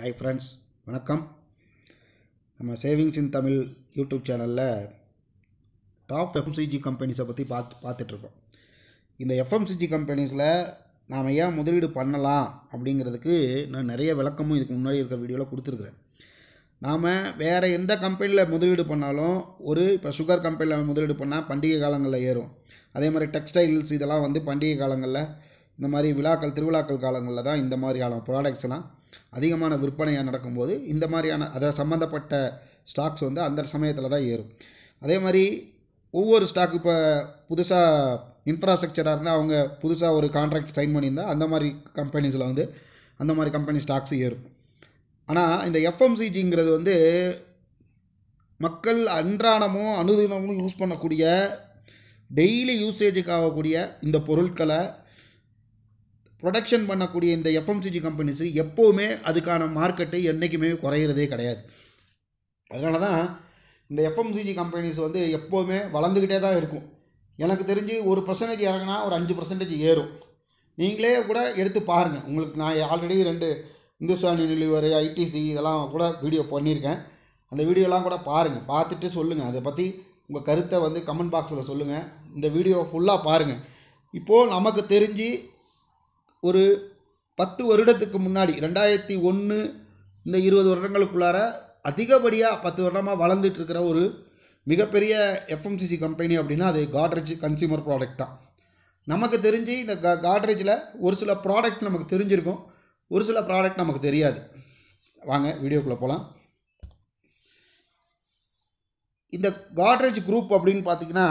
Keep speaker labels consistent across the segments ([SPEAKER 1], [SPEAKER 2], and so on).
[SPEAKER 1] hi friends வணக்கம் நம்ம savings in Tamil YouTube சேனலில் டாப் எஃப்எம்சிஜி கம்பெனிஸை பற்றி பார்த்து பார்த்துட்ருக்கோம் இந்த எஃப்எம்சிஜி கம்பெனிஸில் நாம் ஏன் முதலீடு பண்ணலாம் அப்படிங்கிறதுக்கு நான் நிறைய விளக்கமும் இதுக்கு முன்னாடி இருக்க வீடியோவில் கொடுத்துருக்குறேன் நாம் வேறு எந்த கம்பெனியில் முதலீடு பண்ணாலும் ஒரு இப்போ சுகர் கம்பெனியில் முதலீடு பண்ணால் பண்டிகை காலங்களில் ஏறும் அதே மாதிரி டெக்ஸ்டைல்ஸ் இதெல்லாம் வந்து பண்டிகை காலங்களில் இந்த மாதிரி விழாக்கள் திருவிழாக்கள் காலங்களில் தான் இந்த மாதிரி காலம் ப்ராடக்ட்ஸ்லாம் அதிகமான விற்பனையாக நடக்கும்போது இந்த மாதிரியான அதை சம்மந்தப்பட்ட ஸ்டாக்ஸ் வந்து அந்த சமயத்தில் தான் ஏறும் அதே மாதிரி ஒவ்வொரு ஸ்டாக் இப்போ புதுசாக இன்ஃப்ராஸ்ட்ரக்சராக இருந்தால் அவங்க புதுசாக ஒரு கான்ட்ராக்ட் சைன் பண்ணியிருந்தால் அந்த மாதிரி கம்பெனிஸில் வந்து அந்த மாதிரி கம்பெனி ஸ்டாக்ஸ் ஏறும் ஆனால் இந்த எஃப்எம்சிஜிங்கிறது வந்து மக்கள் அன்றாடமும் அனுதினமும் யூஸ் பண்ணக்கூடிய டெய்லி யூசேஜுக்கு ஆகக்கூடிய இந்த பொருட்களை ப்ரொடக்ஷன் பண்ணக்கூடிய இந்த எஃப்எம்சிஜி கம்பெனிஸு எப்போவுமே அதுக்கான மார்க்கெட்டு என்றைக்குமே குறையிறதே கிடையாது அதனால தான் இந்த எஃப்எம்சிஜி கம்பெனிஸ் வந்து எப்போவுமே வளர்ந்துக்கிட்டே தான் இருக்கும் எனக்கு தெரிஞ்சு ஒரு பர்சன்டேஜ் இறங்கினா ஒரு அஞ்சு பர்சன்டேஜ் ஏறும் நீங்களே கூட எடுத்து பாருங்கள் உங்களுக்கு நான் ஆல்ரெடி ரெண்டு இந்துஸ்தான் யூனிலிவர் ஐடிசி இதெல்லாம் கூட வீடியோ பண்ணியிருக்கேன் அந்த வீடியோலாம் கூட பாருங்கள் பார்த்துட்டு சொல்லுங்கள் அதை பற்றி உங்கள் கருத்தை வந்து கமெண்ட் பாக்ஸில் சொல்லுங்கள் இந்த வீடியோ ஃபுல்லாக பாருங்கள் இப்போது நமக்கு தெரிஞ்சு ஒரு பத்து வருடத்துக்கு முன்னாடி ரெண்டாயிரத்தி ஒன்று இந்த இருபது வருடங்களுக்குள்ளார அதிகப்படியாக பத்து வருடமாக வளர்ந்துட்டுருக்கிற ஒரு மிகப்பெரிய எஃப்எம்சிசி கம்பெனி அப்படின்னா அது காட்ரேஜ் கன்சியூமர் ப்ராடக்ட் தான் நமக்கு தெரிஞ்சு இந்த கா காட்ரேஜில் ஒரு சில ப்ராடக்ட் நமக்கு தெரிஞ்சிருக்கும் ஒரு சில ப்ராடக்ட் நமக்கு தெரியாது வாங்க வீடியோக்குள்ளே போகலாம் இந்த காட்ரேஜ் குரூப் அப்படின்னு பார்த்திங்கன்னா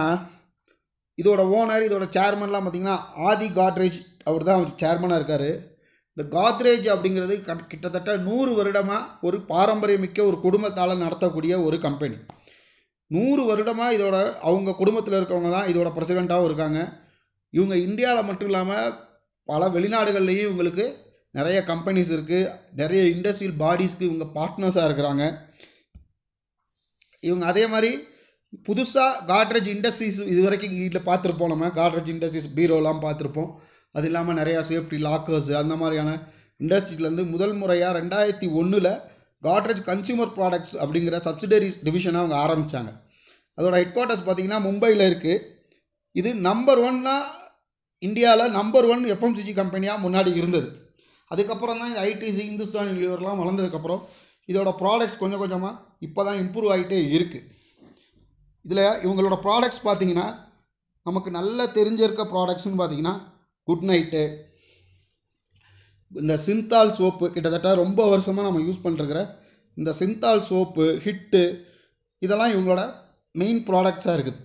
[SPEAKER 1] இதோட ஓனர் இதோட சேர்மன்லாம் பார்த்திங்கன்னா ஆதி காட்ரேஜ் அவர் தான் அவர் சேர்மனாக இருக்கார் இந்த காத்ரேஜ் அப்படிங்கிறது கிட்டத்தட்ட நூறு வருடமாக ஒரு பாரம்பரியமிக்க ஒரு குடும்பத்தால் நடத்தக்கூடிய ஒரு கம்பெனி நூறு வருடமாக இதோட அவங்க குடும்பத்தில் இருக்கவங்க தான் இதோட பிரசிடெண்ட்டாகவும் இருக்காங்க இவங்க இந்தியாவில் மட்டும் இல்லாமல் பல வெளிநாடுகள்லேயும் இவங்களுக்கு நிறைய கம்பெனிஸ் இருக்குது நிறைய இண்டஸ்ட்ரியல் பாடிஸ்க்கு இவங்க பார்ட்னர்ஸாக இருக்கிறாங்க இவங்க அதே மாதிரி புதுசாக காட்ரேஜ் இண்டஸ்ட்ரீஸ் இது வரைக்கும் வீட்டில் பார்த்துருப்போம் நம்ம காட்ரேஜ் இண்டஸ்ட்ரீஸ் பீரோலாம் பார்த்துருப்போம் அது இல்லாமல் நிறையா சேஃப்டி லாக்கர்ஸு அந்த மாதிரியான இண்டஸ்ட்ரியிலேருந்து முதல் முறையாக ரெண்டாயிரத்தி ஒன்றில் காட்ரேஜ் கன்சியூமர் ப்ராடக்ட்ஸ் அப்படிங்கிற சப்சிடரி டிவிஷனாக அவங்க ஆரம்பித்தாங்க அதோடய ஹெட் குவார்ட்டர்ஸ் பார்த்திங்கன்னா மும்பையில் இருக்குது இது நம்பர் ஒன்னா இந்தியாவில் நம்பர் ஒன் எஃப்எம்சிஜி கம்பெனியாக முன்னாடி இருந்தது அதுக்கப்புறம் தான் இந்த ஐடிசி இந்துஸ்தான் யூனிவர்லாம் வளர்ந்ததுக்கப்புறம் இதோடய ப்ராடக்ட்ஸ் கொஞ்சம் கொஞ்சமாக இப்போ தான் இம்ப்ரூவ் ஆகிட்டே இருக்குது இதில் இவங்களோட ப்ராடக்ட்ஸ் பார்த்திங்கன்னா நமக்கு நல்ல தெரிஞ்சிருக்க ப்ராடக்ட்ஸ்னு பார்த்திங்கன்னா குட் நைட்டு இந்த சிந்தால் சோப்பு கிட்டத்தட்ட ரொம்ப வருஷமாக நம்ம யூஸ் பண்ணிருக்கிற இந்த சிந்தால் சோப்பு ஹிட்டு இதெல்லாம் இவங்களோட மெயின் ப்ராடக்ட்ஸாக இருக்குது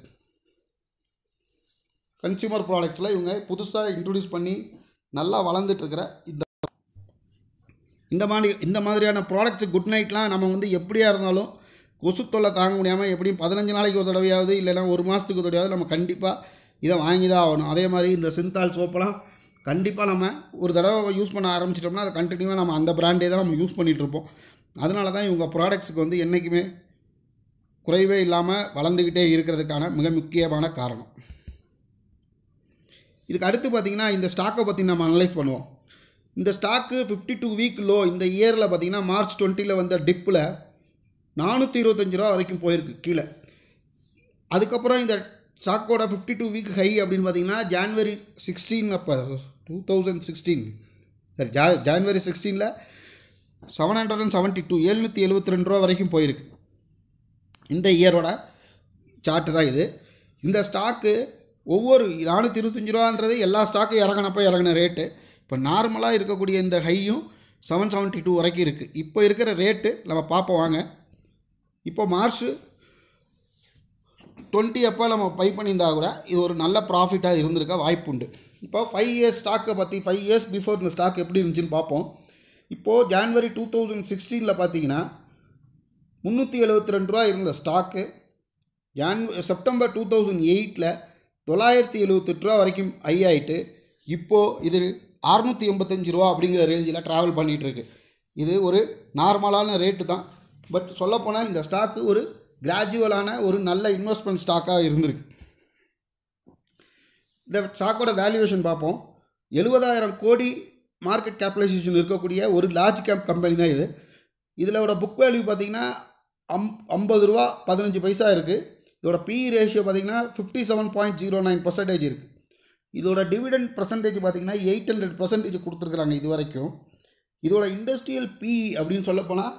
[SPEAKER 1] கன்சியூமர் ப்ராடக்ட்ஸில் இவங்க புதுசாக இன்ட்ரடியூஸ் பண்ணி நல்லா வளர்ந்துட்டுருக்கிற இந்த இந்த மாதிரி இந்த மாதிரியான ப்ராடக்ட்ஸ் குட் நைட்லாம் நம்ம வந்து எப்படியா இருந்தாலும் கொசு தொல்லை தாங்க முடியாமல் எப்படியும் பதினஞ்சு நாளைக்கு ஒரு தடவையாவது இல்லைன்னா ஒரு மாதத்துக்கு ஒரு தடவையாவது நம்ம கண்டிப்பாக இதை வாங்கி தான் ஆகணும் அதே மாதிரி இந்த சிந்தால் சோப்பெல்லாம் கண்டிப்பாக நம்ம ஒரு தடவை யூஸ் பண்ண ஆரம்பிச்சிட்டோம்னா அதை கண்டினியூவாக நம்ம அந்த ப்ராண்டே தான் நம்ம யூஸ் பண்ணிகிட்ருப்போம் அதனால தான் இவங்க ப்ராடக்ட்ஸுக்கு வந்து என்றைக்குமே குறைவே இல்லாமல் வளர்ந்துக்கிட்டே இருக்கிறதுக்கான மிக முக்கியமான காரணம் இதுக்கு அடுத்து பார்த்திங்கன்னா இந்த ஸ்டாக்கை பற்றி நம்ம அனலைஸ் பண்ணுவோம் இந்த stock fifty two week low இந்த இயரில் பார்த்திங்கன்னா மார்ச் டுவெண்ட்டியில் வந்த டிப்பில் நானூற்றி இருபத்தஞ்சி ரூபா வரைக்கும் போயிருக்கு கீழே அதுக்கப்புறம் இந்த ஸ்டாக்கோட ஃபிஃப்டி டூ வீக் ஹை அப்படின்னு பார்த்தீங்கன்னா ஜான்வரி சிக்ஸ்டீன் அப்போ டூ தௌசண்ட் சிக்ஸ்டீன் சரி ஜா ஜான்வரி சிக்ஸ்டீனில் seven hundred and seventy two எழுநூற்றி எழுபத்தி ரெண்டு ரூபா வரைக்கும் போயிருக்கு இந்த இயரோட சார்ட்டு தான் இது இந்த ஸ்டாக்கு ஒவ்வொரு நானூற்றி இருபத்தஞ்சி ரூபான்றது எல்லா ஸ்டாக்கும் இறங்கினப்போ இறங்கின ரேட்டு இப்போ நார்மலாக இருக்கக்கூடிய இந்த ஹையும் செவன் செவன்ட்டி டூ வரைக்கும் இருக்குது இப்போ இருக்கிற ரேட்டு நம்ம பார்ப்போம் வாங்க இப்போ மார்ச் டுவெண்ட்டி அப்போ நம்ம பை பண்ணியிருந்தால் கூட இது ஒரு நல்ல ப்ராஃபிட்டாக இருந்திருக்க வாய்ப்பு உண்டு இப்போ ஃபைவ் இயர்ஸ் ஸ்டாக்கை பற்றி ஃபைவ் இயர்ஸ் பிஃபோர் இந்த ஸ்டாக் எப்படி இருந்துச்சுன்னு பார்ப்போம் இப்போது ஜான்வரி டூ தௌசண்ட் சிக்ஸ்டீனில் பார்த்தீங்கன்னா முந்நூற்றி எழுபத்தி ரெண்டு ரூபா இருந்த stock Jan September two thousand எயிட்டில் தொள்ளாயிரத்தி எழுபத்தெட்டு ரூபா வரைக்கும் ஹை ஆகிட்டு இப்போது இது அறுநூற்றி எண்பத்தஞ்சு ரூபா அப்படிங்கிற ரேஞ்சில் ட்ராவல் பண்ணிகிட்ருக்கு இது ஒரு நார்மலான ரேட்டு தான் பட் சொல்லப்போனால் இந்த ஸ்டாக்கு ஒரு கிராஜுவலான ஒரு நல்ல இன்வெஸ்ட்மெண்ட் ஸ்டாக்காக இருந்திருக்கு இந்த ஸ்டாக்கோட வேல்யூவேஷன் பார்ப்போம் எழுபதாயிரம் கோடி மார்க்கெட் கேபிடலைசேஷன் இருக்கக்கூடிய ஒரு லார்ஜ் கேப் கம்பெனி தான் இது இதோட புக் வேல்யூ பார்த்திங்கன்னா அம் ஐம்பது ரூபா பதினஞ்சு பைசா இருக்குது இதோட பிஇ ரேஷியோ பார்த்திங்கன்னா fifty seven point zero nine percentage இருக்குது இதோட டிவிடெண்ட் பர்சன்டேஜ் பார்த்திங்கன்னா எயிட் ஹண்ட்ரட் பர்சன்டேஜ் கொடுத்துருக்குறாங்க இது வரைக்கும் இதோட இண்டஸ்ட்ரியல் பிஇ e அப்படின்னு சொல்லப்போனால்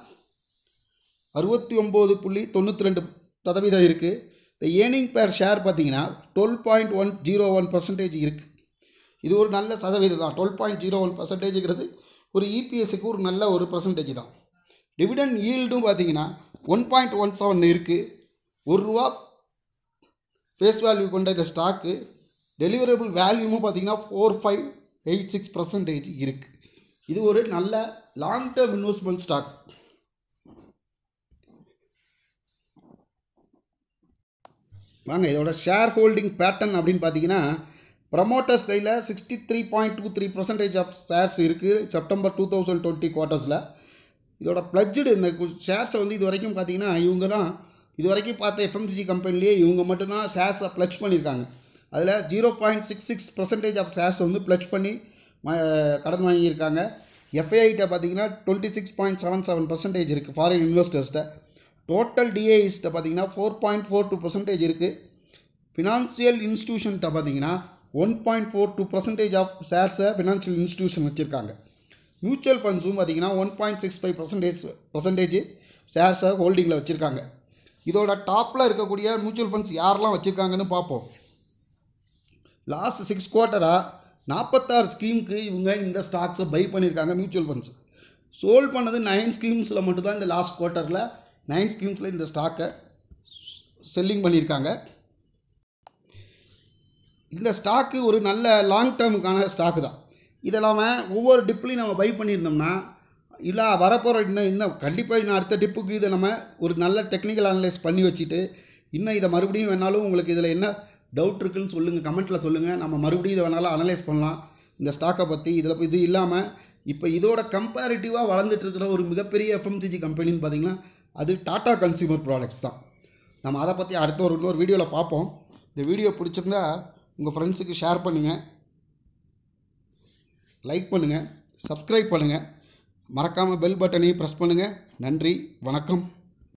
[SPEAKER 1] அறுபத்தி ஒம்பது புள்ளி தொண்ணூற்றி ரெண்டு சதவீதம் இருக்குது இந்த ஏர்னிங் பேர் ஷேர் பார்த்தீங்கன்னா twelve point one zero one percentage இருக்குது இது ஒரு நல்ல சதவீதம் தான் டுவெல் பாயிண்ட் ஜீரோ ஒன் பர்சன்டேஜுங்கிறது ஒரு இபிஎஸ்சுக்கு e ஒரு நல்ல ஒரு பர்சன்டேஜ் தான் டிவிடெண்ட் ஈல்டும் பார்த்தீங்கன்னா ஒன் பாயிண்ட் ஒன் செவன் இருக்குது ஒரு ரூபா ஃபேஸ் வேல்யூ கொண்ட இந்த ஸ்டாக்கு டெலிவரபிள் வேல்யூமும் பார்த்திங்கன்னா four five eight six percentage இருக்குது இது ஒரு நல்ல லாங் டேர்ம் இன்வெஸ்ட்மெண்ட் ஸ்டாக் வாங்க இதோட ஷேர் ஹோல்டிங் பேட்டர்ன் அப்படின்னு பார்த்தீங்கன்னா ப்ரமோட்டர்ஸ் கையில் sixty three point two three percentage of shares இருக்குது செப்டம்பர் டூ தௌசண்ட் டுவெண்ட்டி குவார்ட்டர்ஸில் இதோட ப்ளஜ்டு இந்த ஷேர்ஸை வந்து இது வரைக்கும் பார்த்தீங்கன்னா இவங்க தான் இது வரைக்கும் பார்த்த எஃப்எம்சிஜி கம்பெனிலேயே இவங்க மட்டும்தான் ஷேர்ஸை ப்ளஜ் பண்ணியிருக்காங்க அதில் zero point six six percentage of shares வந்து ப்ளஜ் பண்ணி கடன் வாங்கியிருக்காங்க எஃப்ஐஐட்ட பார்த்தீங்கன்னா twenty six point seven seven percentage இருக்குது ஃபாரின் இன்வெஸ்டர்ஸ்கிட்ட டோட்டல் டிஏஇஸ்ட்டை பார்த்தீங்கன்னா four point four two percentage இருக்குது ஃபினான்சியல் இன்ஸ்டியூஷன்கிட்ட பார்த்தீங்கன்னா one point four two percentage of ஷேர்ஸை ஃபினான்ஷியல் இன்ஸ்டியூஷன் வச்சுருக்காங்க மியூச்சுவல் ஃபண்ட்ஸும் பார்த்திங்கன்னா one point six five percentage percentage ஷேர்ஸை ஹோல்டிங்கில் வச்சுருக்காங்க இதோட டாப்பில் இருக்கக்கூடிய மியூச்சுவல் ஃபண்ட்ஸ் யாரெல்லாம் வச்சுருக்காங்கன்னு பார்ப்போம் லாஸ்ட் சிக்ஸ் குவார்ட்டராக நாற்பத்தாறு ஸ்கீமுக்கு இவங்க இந்த ஸ்டாக்ஸை பை பண்ணியிருக்காங்க மியூச்சுவல் ஃபண்ட்ஸ் சோல்ட் பண்ணது நைன் ஸ்கீம்ஸில் மட்டும்தான் இந்த லாஸ்ட் குவார்ட்டரில் நைன் ஸ்கீம்ஸில் இந்த ஸ்டாக்கை செல்லிங் பண்ணியிருக்காங்க இந்த ஸ்டாக்கு ஒரு நல்ல லாங் டேர்முக்கான ஸ்டாக்கு தான் இது இல்லாமல் ஒவ்வொரு டிப்லையும் நம்ம பை பண்ணியிருந்தோம்னா இல்லை வரப்போகிற இன்னும் இன்னும் கண்டிப்பாக இன்னும் அடுத்த டிப்புக்கு இதை நம்ம ஒரு நல்ல டெக்னிக்கல் அனலைஸ் பண்ணி வச்சுட்டு இன்னும் இதை மறுபடியும் வேணாலும் உங்களுக்கு இதில் என்ன டவுட் இருக்குதுன்னு சொல்லுங்கள் கமெண்ட்டில் சொல்லுங்கள் நம்ம மறுபடியும் இதை வேணாலும் அனலைஸ் பண்ணலாம் இந்த ஸ்டாக்கை பற்றி இதில் இது இல்லாமல் இப்போ இதோட கம்பேரிட்டிவாக வளர்ந்துட்டு இருக்கிற ஒரு மிகப்பெரிய எஃப்எம்சிஜி கம்பெனின்னு பார்த்தீங்கன்னா அது டாட்டா கன்சியூமர் ப்ராடக்ட்ஸ் தான் நம்ம அதை பற்றி அடுத்த ஒரு இன்னொரு வீடியோவில் பார்ப்போம் இந்த வீடியோ பிடிச்சிருந்தா உங்கள் ஃப்ரெண்ட்ஸுக்கு ஷேர் பண்ணுங்கள் லைக் பண்ணுங்கள் சப்ஸ்கிரைப் பண்ணுங்கள் மறக்காமல் பெல் பட்டனையும் ப்ரெஸ் பண்ணுங்கள் நன்றி வணக்கம்